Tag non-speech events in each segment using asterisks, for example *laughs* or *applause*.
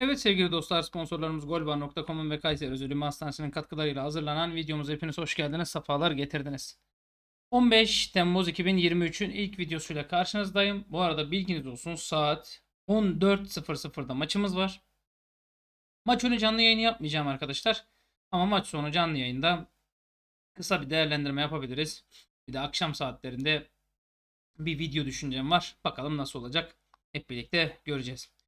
Evet sevgili dostlar sponsorlarımız golbar.com'un ve Kayseri Özürlüğü Hastanesi'nin katkılarıyla hazırlanan videomuza hepiniz hoş geldiniz, sefalar getirdiniz. 15 Temmuz 2023'ün ilk videosuyla karşınızdayım. Bu arada bilginiz olsun saat 14.00'da maçımız var. Maç önü canlı yayını yapmayacağım arkadaşlar. Ama maç sonu canlı yayında kısa bir değerlendirme yapabiliriz. Bir de akşam saatlerinde bir video düşüncem var. Bakalım nasıl olacak. Hep birlikte göreceğiz.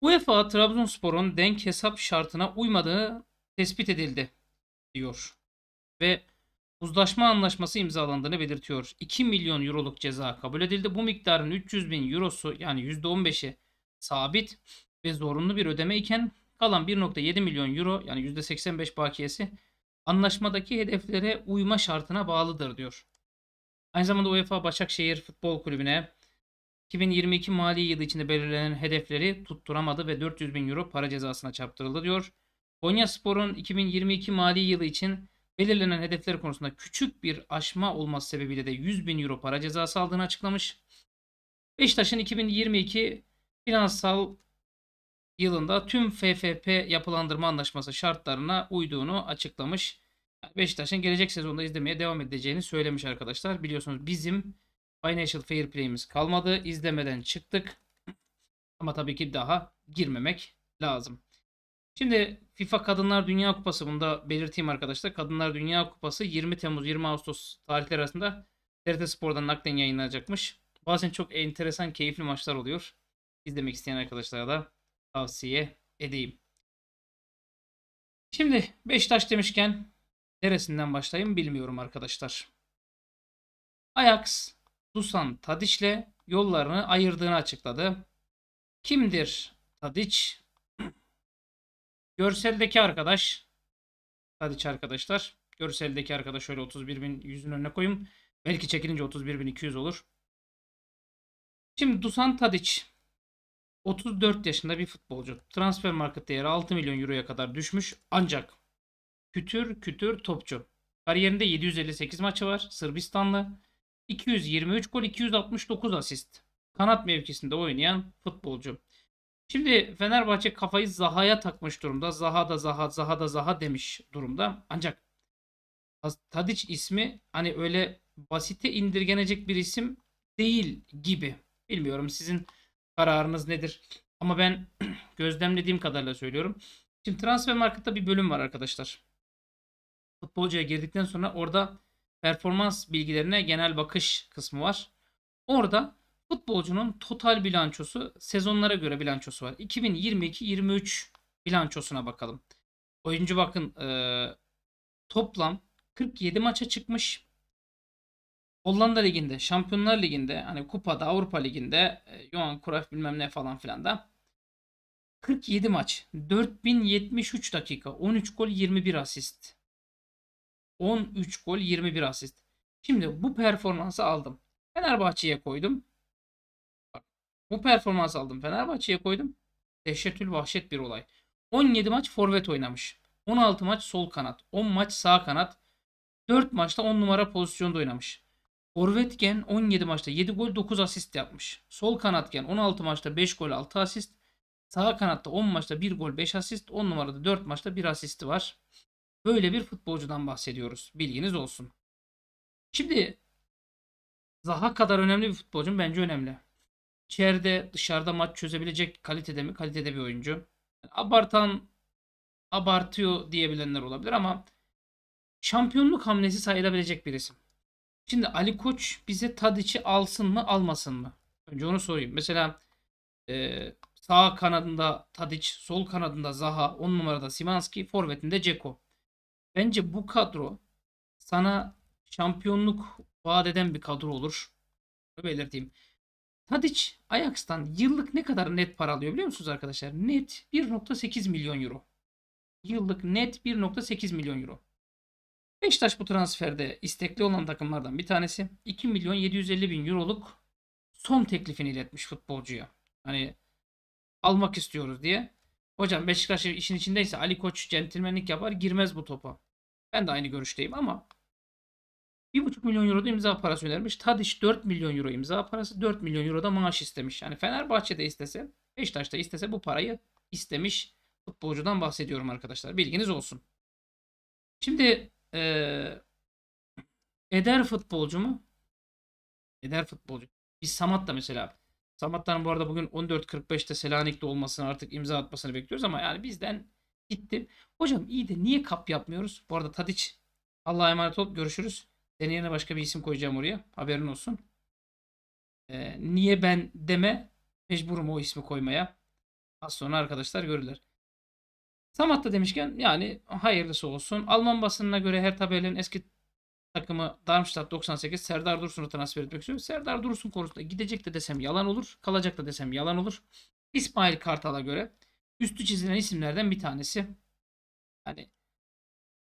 UEFA Trabzonspor'un denk hesap şartına uymadığı tespit edildi diyor. Ve uzlaşma anlaşması imzalandığını belirtiyor. 2 milyon euroluk ceza kabul edildi. Bu miktarın 300 bin eurosu yani %15'i sabit ve zorunlu bir ödeme iken kalan 1.7 milyon euro yani %85 bakiyesi anlaşmadaki hedeflere uyma şartına bağlıdır diyor. Aynı zamanda UEFA Başakşehir Futbol Kulübü'ne 2022 mali yılı içinde belirlenen hedefleri tutturamadı ve 400 bin euro para cezasına çarptırıldı diyor. Konya Spor'un 2022 mali yılı için belirlenen hedefleri konusunda küçük bir aşma olması sebebiyle de 100 bin euro para cezası aldığını açıklamış. Beşiktaş'ın 2022 finansal yılında tüm FFP yapılandırma anlaşması şartlarına uyduğunu açıklamış. Beşiktaş'ın gelecek sezonda izlemeye devam edeceğini söylemiş arkadaşlar. Biliyorsunuz bizim Financial Fair Play'imiz kalmadı. İzlemeden çıktık. Ama tabii ki daha girmemek lazım. Şimdi FIFA Kadınlar Dünya Kupası bunu da belirteyim arkadaşlar. Kadınlar Dünya Kupası 20 Temmuz 20 Ağustos tarihleri arasında TRT Spor'dan naklen yayınlanacakmış. Bazen çok enteresan, keyifli maçlar oluyor. İzlemek isteyen arkadaşlara da tavsiye edeyim. Şimdi Beşiktaş demişken neresinden başlayayım bilmiyorum arkadaşlar. Ajax Dusan ile yollarını ayırdığını açıkladı. Kimdir Tadiç? *clears throat* Görseldeki arkadaş Tadiç arkadaşlar. Görseldeki arkadaş şöyle 31.000 yüzün önüne koyayım. Belki çekilince 31.200 olur. Şimdi Dusan Tadiç 34 yaşında bir futbolcu. Transfer market değeri 6 milyon euroya kadar düşmüş ancak kütür kütür topçu. Kariyerinde 758 maçı var. Sırbistanlı. 223 gol 269 asist. Kanat mevkisinde oynayan futbolcu. Şimdi Fenerbahçe kafayı Zaha'ya takmış durumda. Zaha da Zaha, Zaha da Zaha demiş durumda. Ancak Tadic ismi hani öyle basite indirgenecek bir isim değil gibi. Bilmiyorum sizin kararınız nedir? Ama ben *clears throat* gözlemlediğim kadarıyla söylüyorum. Şimdi transfer markette bir bölüm var arkadaşlar. Futbolcuya girdikten sonra orada performans bilgilerine genel bakış kısmı var. Orada futbolcunun total bilançosu sezonlara göre bilançosu var. 2022-23 bilançosuna bakalım. Oyuncu bakın e, toplam 47 maça çıkmış. Hollanda Ligi'nde, Şampiyonlar Ligi'nde, hani Kupa'da, Avrupa Ligi'nde, e, Johan Cruyff bilmem ne falan filan da 47 maç, 4073 dakika, 13 gol, 21 asist. 13 gol 21 asist. Şimdi bu performansı aldım. Fenerbahçe'ye koydum. bu performansı aldım. Fenerbahçe'ye koydum. Dehşetül vahşet bir olay. 17 maç forvet oynamış. 16 maç sol kanat. 10 maç sağ kanat. 4 maçta 10 numara pozisyonda oynamış. Forvetken 17 maçta 7 gol 9 asist yapmış. Sol kanatken 16 maçta 5 gol 6 asist. Sağ kanatta 10 maçta 1 gol 5 asist. 10 numarada 4 maçta 1 asisti var. Böyle bir futbolcudan bahsediyoruz. Bilginiz olsun. Şimdi Zaha kadar önemli bir futbolcu mu? Bence önemli. İçeride dışarıda maç çözebilecek kalitede mi? Kalitede bir oyuncu. abartan abartıyor diyebilenler olabilir ama şampiyonluk hamlesi sayılabilecek bir isim. Şimdi Ali Koç bize Tadic'i alsın mı almasın mı? Önce onu sorayım. Mesela e, sağ kanadında Tadic, sol kanadında Zaha, on numarada Simanski, forvetinde Ceko. Bence bu kadro sana şampiyonluk vaat eden bir kadro olur. Bunu belirteyim. Tadic Ajax'tan yıllık ne kadar net para alıyor biliyor musunuz arkadaşlar? Net 1.8 milyon euro. Yıllık net 1.8 milyon euro. Beşiktaş bu transferde istekli olan takımlardan bir tanesi. 2 milyon 750 bin euroluk son teklifini iletmiş futbolcuya. Hani almak istiyoruz diye. Hocam Beşiktaş işin içindeyse Ali Koç centilmenlik yapar girmez bu topa. Ben de aynı görüşteyim ama 1,5 milyon euro da imza parası önermiş. Tadiş 4 milyon euro imza parası, 4 milyon euro da maaş istemiş. Yani Fenerbahçe'de istese, Beşiktaş'ta istese bu parayı istemiş futbolcudan bahsediyorum arkadaşlar. Bilginiz olsun. Şimdi ee, Eder futbolcu mu? Eder futbolcu. Biz Samat da mesela. Samat'tan bu arada bugün 14.45'te Selanik'te olmasını artık imza atmasını bekliyoruz ama yani bizden Gittim. Hocam iyi de niye kap yapmıyoruz? Bu arada Tadiç Allah'a emanet ol. Görüşürüz. Senin yerine başka bir isim koyacağım oraya. Haberin olsun. Ee, niye ben deme. Mecburum o ismi koymaya. Az sonra arkadaşlar görürler. Samat'ta demişken yani hayırlısı olsun. Alman basınına göre her tabelin eski takımı Darmstadt 98 Serdar Dursun'u transfer etmek istiyor. Serdar Dursun konusunda gidecek de desem yalan olur. Kalacak da desem yalan olur. İsmail Kartal'a göre üstü çizilen isimlerden bir tanesi. Hani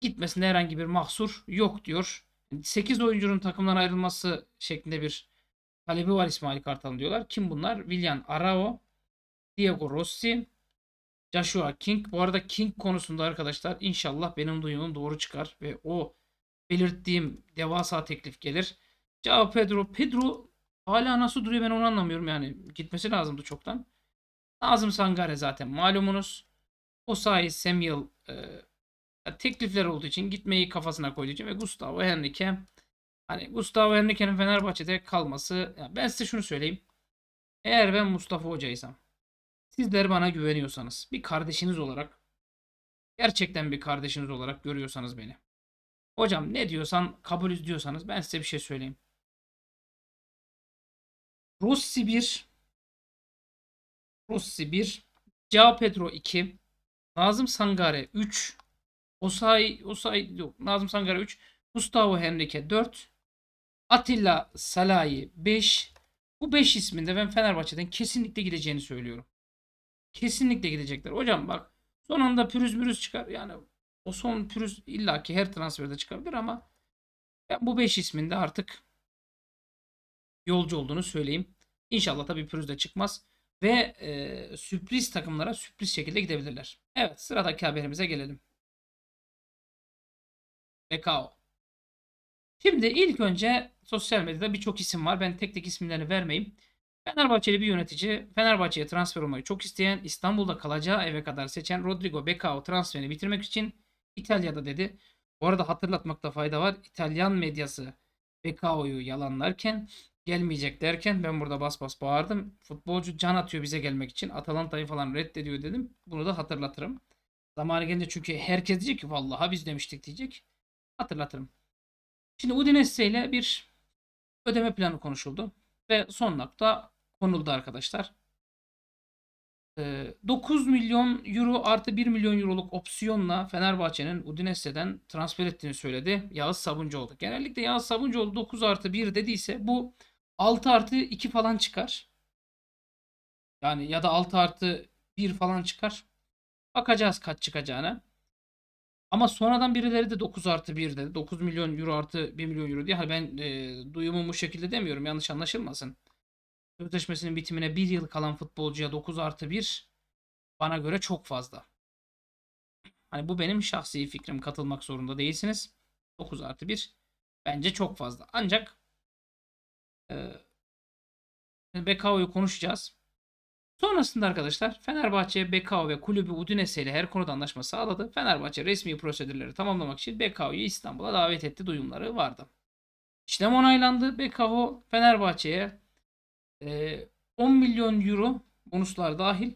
gitmesinde herhangi bir mahsur yok diyor. 8 oyuncunun takımdan ayrılması şeklinde bir talebi var İsmail Kartal'ın diyorlar. Kim bunlar? William Arao, Diego Rossi, Joshua King. Bu arada King konusunda arkadaşlar inşallah benim duyumum doğru çıkar ve o belirttiğim devasa teklif gelir. Cao Pedro. Pedro hala nasıl duruyor ben onu anlamıyorum yani. Gitmesi lazımdı çoktan. Nazım Sangare zaten malumunuz. O sahi Samuel e, teklifler olduğu için gitmeyi kafasına koyduğu için ve Gustavo Henrique hani Gustavo Henrique'nin Fenerbahçe'de kalması yani ben size şunu söyleyeyim. Eğer ben Mustafa Hoca'ysam sizler bana güveniyorsanız bir kardeşiniz olarak gerçekten bir kardeşiniz olarak görüyorsanız beni. Hocam ne diyorsan kabul ediyorsanız ben size bir şey söyleyeyim. Rossi 1 Rossi 1, Cao Pedro 2, Nazım Sangare 3, Osay, Osay yok, Nazım Sangare 3, Gustavo Henrique 4, Atilla Salahi 5. Bu 5 isminde ben Fenerbahçe'den kesinlikle gideceğini söylüyorum. Kesinlikle gidecekler. Hocam bak son anda pürüz mürüz çıkar. Yani o son pürüz illaki her transferde çıkabilir ama ben bu 5 isminde artık yolcu olduğunu söyleyeyim. İnşallah tabii pürüz de çıkmaz ve e, sürpriz takımlara sürpriz şekilde gidebilirler. Evet sıradaki haberimize gelelim. Bekao. Şimdi ilk önce sosyal medyada birçok isim var. Ben tek tek isimlerini vermeyeyim. Fenerbahçeli bir yönetici, Fenerbahçe'ye transfer olmayı çok isteyen, İstanbul'da kalacağı eve kadar seçen Rodrigo Becao transferini bitirmek için İtalya'da dedi. Bu arada hatırlatmakta fayda var. İtalyan medyası Becao'yu yalanlarken gelmeyecek derken ben burada bas bas bağırdım. Futbolcu can atıyor bize gelmek için. Atalanta'yı falan reddediyor dedim. Bunu da hatırlatırım. Zamanı gelince çünkü herkes diyecek ki vallahi biz demiştik diyecek. Hatırlatırım. Şimdi Udinese ile bir ödeme planı konuşuldu. Ve son nokta konuldu arkadaşlar. 9 ee, milyon euro artı 1 milyon euroluk opsiyonla Fenerbahçe'nin Udinese'den transfer ettiğini söyledi Yağız Sabuncuoğlu. Genellikle Yağız Sabuncuoğlu 9 artı 1 dediyse bu 6 artı 2 falan çıkar. Yani ya da 6 artı 1 falan çıkar. Bakacağız kaç çıkacağına. Ama sonradan birileri de 9 artı 1 dedi. 9 milyon euro artı 1 milyon euro diye. Hani ben e, duyumumu bu şekilde demiyorum. Yanlış anlaşılmasın. Sözleşmesinin bitimine 1 yıl kalan futbolcuya 9 artı 1 bana göre çok fazla. Hani bu benim şahsi fikrim. Katılmak zorunda değilsiniz. 9 artı 1 bence çok fazla. Ancak e, Bekao'yu konuşacağız. Sonrasında arkadaşlar Fenerbahçe, Bekao ve kulübü Udinese ile her konuda anlaşma sağladı. Fenerbahçe resmi prosedürleri tamamlamak için Bekao'yu İstanbul'a davet etti duyumları vardı. İşlem onaylandı. Bekao Fenerbahçe'ye e, 10 milyon euro bonuslar dahil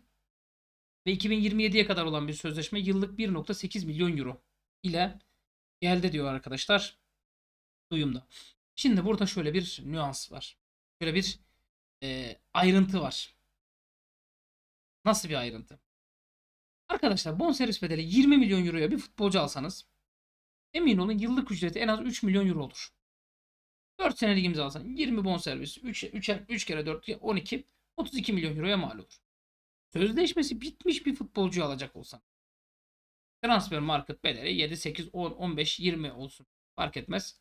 ve 2027'ye kadar olan bir sözleşme yıllık 1.8 milyon euro ile geldi diyor arkadaşlar duyumda. Şimdi burada şöyle bir nüans var. Şöyle bir e, ayrıntı var. Nasıl bir ayrıntı? Arkadaşlar bonservis bedeli 20 milyon euroya bir futbolcu alsanız emin olun yıllık ücreti en az 3 milyon euro olur. 4 senelik imzalasan 20 bonservis 3, 3, 3 kere 4 12 32 milyon euroya mal olur. Sözleşmesi bitmiş bir futbolcu alacak olsan transfer market bedeli 7, 8, 10, 15, 20 olsun fark etmez.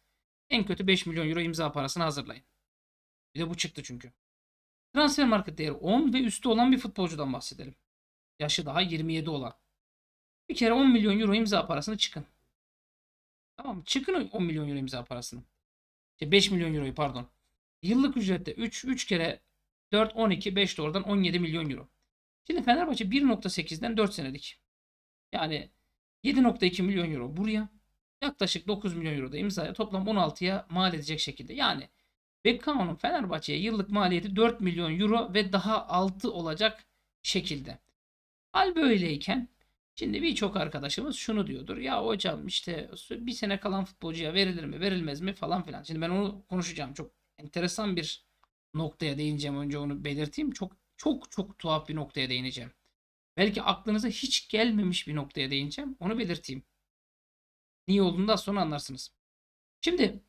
En kötü 5 milyon euro imza parasını hazırlayın. Bir de bu çıktı çünkü. Transfer market değeri 10 ve üstü olan bir futbolcudan bahsedelim. Yaşı daha 27 olan. Bir kere 10 milyon euro imza parasını çıkın. Tamam Çıkın 10 milyon euro imza parasını. 5 milyon euroyu pardon. Yıllık ücrette 3, 3 kere 4, 12, 5 de 17 milyon euro. Şimdi Fenerbahçe 1.8'den 4 senedik. Yani 7.2 milyon euro buraya yaklaşık 9 milyon euro da imzaya toplam 16'ya mal edecek şekilde. Yani Beckhamon'un Fenerbahçe'ye yıllık maliyeti 4 milyon euro ve daha 6 olacak şekilde. Hal böyleyken şimdi birçok arkadaşımız şunu diyordur. Ya hocam işte bir sene kalan futbolcuya verilir mi verilmez mi falan filan. Şimdi ben onu konuşacağım. Çok enteresan bir noktaya değineceğim. Önce onu belirteyim. Çok çok çok tuhaf bir noktaya değineceğim. Belki aklınıza hiç gelmemiş bir noktaya değineceğim. Onu belirteyim. Niye olduğunu da sonra anlarsınız. Şimdi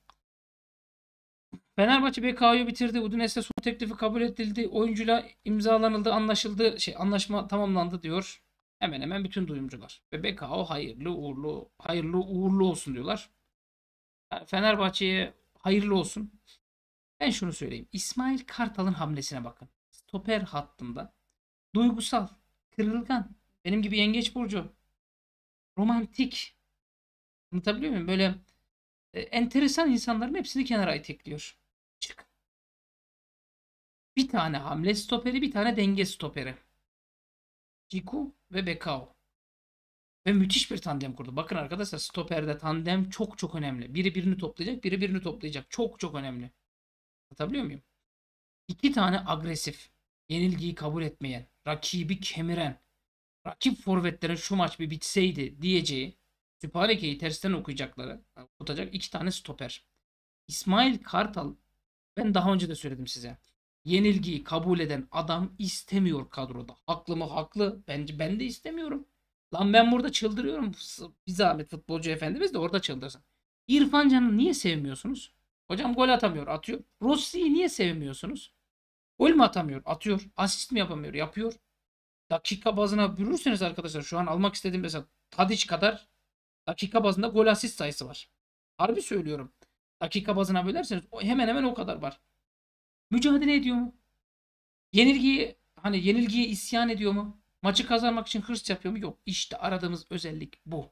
Fenerbahçe BK'yı bitirdi. Udinese son teklifi kabul edildi. Oyuncuyla imzalanıldı, anlaşıldı. Şey, anlaşma tamamlandı diyor. Hemen hemen bütün duyumcular. Ve BKO hayırlı uğurlu, hayırlı uğurlu olsun diyorlar. Fenerbahçe'ye hayırlı olsun. Ben şunu söyleyeyim. İsmail Kartal'ın hamlesine bakın. Stoper hattında duygusal, kırılgan, benim gibi yengeç burcu, romantik, Anlatabiliyor muyum? Böyle e, enteresan insanların hepsini kenara itekliyor. Çık. Bir tane hamle stoperi, bir tane denge stoperi. Ciku ve Bekao. Ve müthiş bir tandem kurdu. Bakın arkadaşlar stoperde tandem çok çok önemli. Biri birini toplayacak, biri birini toplayacak. Çok çok önemli. Anlatabiliyor muyum? İki tane agresif, yenilgiyi kabul etmeyen, rakibi kemiren, rakip forvetlerin şu maç bir bitseydi diyeceği Sipareke'yi tersten okuyacakları, e, okutacak iki tane stoper. İsmail Kartal, ben daha önce de söyledim size. Yenilgiyi kabul eden adam istemiyor kadroda. Haklı mı haklı? Bence ben de istemiyorum. Lan ben burada çıldırıyorum. Bir zahmet futbolcu efendimiz de orada çıldırsın. İrfan Can'ı niye sevmiyorsunuz? Hocam gol atamıyor, atıyor. Rossi'yi niye sevmiyorsunuz? Gol mü atamıyor, atıyor. Asist mi yapamıyor, yapıyor. Dakika bazına bürürseniz arkadaşlar şu an almak istediğim mesela Tadic kadar Dakika bazında gol asist sayısı var. Harbi söylüyorum. Dakika bazına bölerseniz hemen hemen o kadar var. Mücadele ediyor mu? Yenilgiyi hani yenilgiye isyan ediyor mu? Maçı kazanmak için hırs yapıyor mu? Yok. İşte aradığımız özellik bu.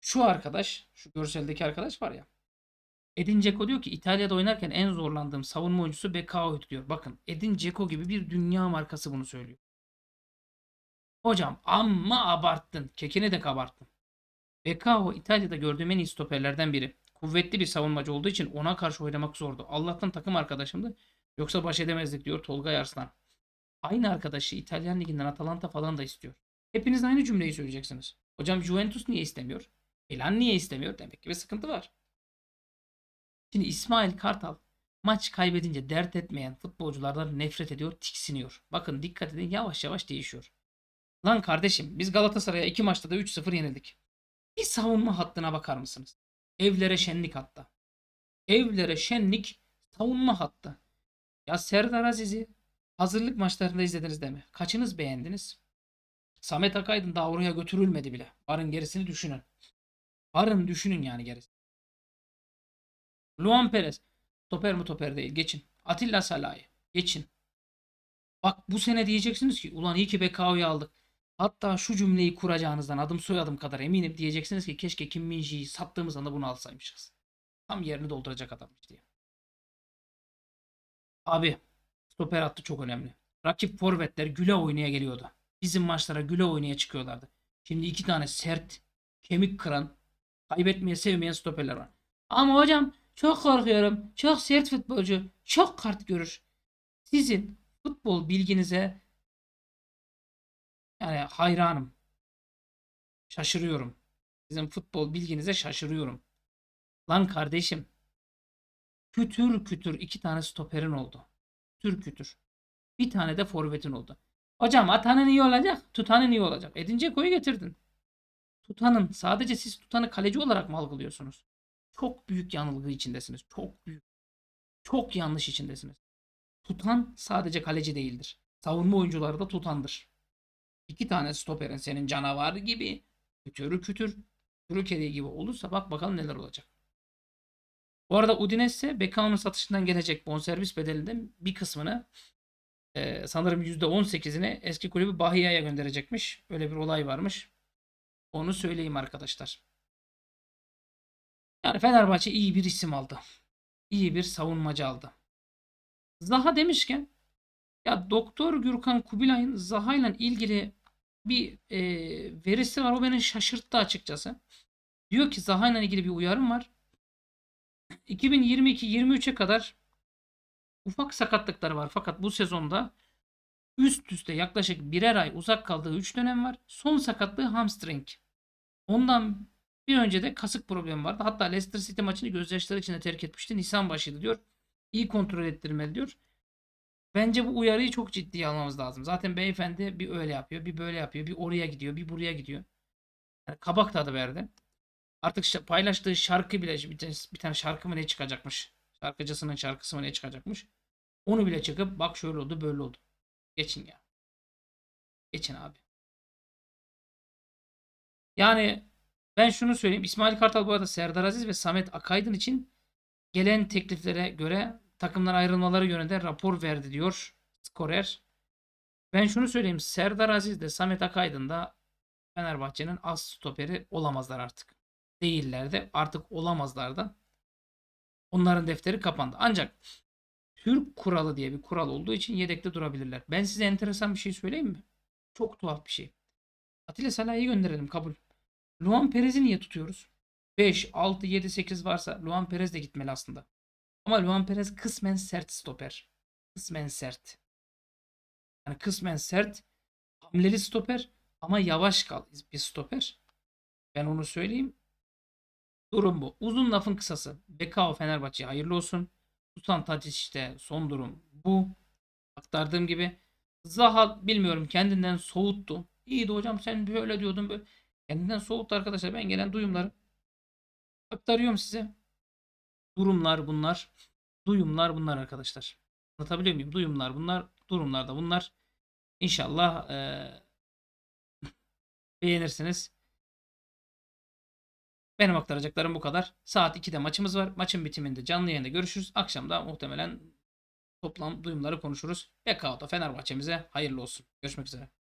Şu arkadaş, şu görseldeki arkadaş var ya. Edin Dzeko diyor ki İtalya'da oynarken en zorlandığım savunma oyuncusu Bekao'ydu diyor. Bakın Edin Dzeko gibi bir dünya markası bunu söylüyor. Hocam amma abarttın. Kekine de kabarttın. Bekao İtalya'da gördüğüm en iyi stoperlerden biri. Kuvvetli bir savunmacı olduğu için ona karşı oynamak zordu. Allah'tan takım arkadaşımdı. Yoksa baş edemezdik diyor Tolga Yarslan. Aynı arkadaşı İtalyan liginden Atalanta falan da istiyor. Hepiniz aynı cümleyi söyleyeceksiniz. Hocam Juventus niye istemiyor? Milan niye istemiyor? Demek ki bir sıkıntı var. Şimdi İsmail Kartal maç kaybedince dert etmeyen futbolculardan nefret ediyor, tiksiniyor. Bakın dikkat edin yavaş yavaş değişiyor. Lan kardeşim biz Galatasaray'a iki maçta da 3-0 yenildik. Bir savunma hattına bakar mısınız? Evlere şenlik hatta. Evlere şenlik savunma hattı. Ya Serdar Aziz'i hazırlık maçlarında izlediniz değil mi? Kaçınız beğendiniz? Samet Akaydın daha oraya götürülmedi bile. Varın gerisini düşünün. Varın düşünün yani gerisini. Luan Perez. Toper mi toper değil. Geçin. Atilla Salahi. Geçin. Bak bu sene diyeceksiniz ki ulan iyi ki Bekao'yu aldık. Hatta şu cümleyi kuracağınızdan adım soyadım kadar eminim diyeceksiniz ki keşke Kim Minji'yi sattığımız anda bunu alsaymışız. Tam yerini dolduracak adammış diye. Abi stoper hattı çok önemli. Rakip forvetler güle oynaya geliyordu. Bizim maçlara güle oynaya çıkıyorlardı. Şimdi iki tane sert, kemik kıran, kaybetmeye sevmeyen stoperler var. Ama hocam çok korkuyorum. Çok sert futbolcu. Çok kart görür. Sizin futbol bilginize yani hayranım. Şaşırıyorum. Sizin futbol bilginize şaşırıyorum. Lan kardeşim. Kütür kütür iki tane stoperin oldu. Kütür kütür. Bir tane de forvetin oldu. Hocam atanın iyi olacak, tutanın iyi olacak. Edince koyu getirdin. Tutanın, sadece siz tutanı kaleci olarak mı algılıyorsunuz? Çok büyük yanılgı içindesiniz. Çok büyük. Çok yanlış içindesiniz. Tutan sadece kaleci değildir. Savunma oyuncuları da tutandır iki tane stoperin senin canavarı gibi kütürü kütür, kütürü kedi gibi olursa bak bakalım neler olacak. Bu arada Udinese Beckham'ın satışından gelecek bonservis bedelinin bir kısmını e, sanırım %18'ini eski kulübü Bahia'ya gönderecekmiş. Öyle bir olay varmış. Onu söyleyeyim arkadaşlar. Yani Fenerbahçe iyi bir isim aldı. İyi bir savunmacı aldı. Zaha demişken ya Doktor Gürkan Kubilay'ın Zaha ile ilgili bir e, verisi var. O beni şaşırttı açıkçası. Diyor ki Zaha ile ilgili bir uyarım var. 2022-23'e kadar ufak sakatlıkları var. Fakat bu sezonda üst üste yaklaşık birer ay uzak kaldığı 3 dönem var. Son sakatlığı hamstring. Ondan bir önce de kasık problemi vardı. Hatta Leicester City maçını gözyaşları içinde terk etmişti. Nisan başıydı diyor. İyi kontrol ettirmeli diyor. Bence bu uyarıyı çok ciddiye almamız lazım. Zaten beyefendi bir öyle yapıyor, bir böyle yapıyor, bir oraya gidiyor, bir buraya gidiyor. Yani kabak tadı verdi. Artık paylaştığı şarkı bile bir tane, bir tane şarkı mı ne çıkacakmış? Şarkıcısının şarkısı mı ne çıkacakmış? Onu bile çıkıp bak şöyle oldu böyle oldu. Geçin ya. Geçin abi. Yani ben şunu söyleyeyim. İsmail Kartal bu arada Serdar Aziz ve Samet Akaydın için gelen tekliflere göre takımdan ayrılmaları yönünde rapor verdi diyor skorer. Ben şunu söyleyeyim Serdar Aziz de Samet Akaydın da Fenerbahçe'nin az stoperi olamazlar artık. Değiller de artık olamazlar da. Onların defteri kapandı. Ancak Türk kuralı diye bir kural olduğu için yedekte durabilirler. Ben size enteresan bir şey söyleyeyim mi? Çok tuhaf bir şey. Atilla Salah'ı gönderelim kabul. Luan Perez'i niye tutuyoruz? 5, 6, 7, 8 varsa Luan Perez de gitmeli aslında. Ama Luan Perez kısmen sert stoper. Kısmen sert. Yani kısmen sert. Hamleli stoper ama yavaş kal bir stoper. Ben onu söyleyeyim. Durum bu. Uzun lafın kısası. Bekao Fenerbahçe'ye hayırlı olsun. Susan Tadic işte son durum bu. Aktardığım gibi. Zaha bilmiyorum kendinden soğuttu. İyiydi hocam sen böyle diyordun. Böyle. Kendinden soğuttu arkadaşlar. Ben gelen duyumları aktarıyorum size. Durumlar bunlar. Duyumlar bunlar arkadaşlar. Anlatabiliyor muyum? Duyumlar bunlar. Durumlar da bunlar. İnşallah e, *laughs* beğenirsiniz. Benim aktaracaklarım bu kadar. Saat 2'de maçımız var. Maçın bitiminde canlı yayında görüşürüz. Akşamda muhtemelen toplam duyumları konuşuruz. da Fenerbahçe'mize hayırlı olsun. Görüşmek üzere.